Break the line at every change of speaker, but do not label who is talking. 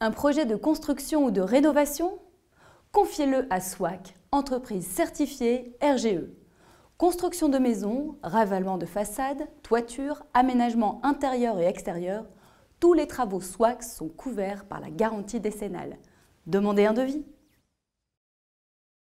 un projet de construction ou de rénovation Confiez-le à SWAC, entreprise certifiée RGE. Construction de maisons, ravalement de façades, toiture, aménagement intérieur et extérieur, tous les travaux SWAC sont couverts par la garantie décennale. Demandez un devis.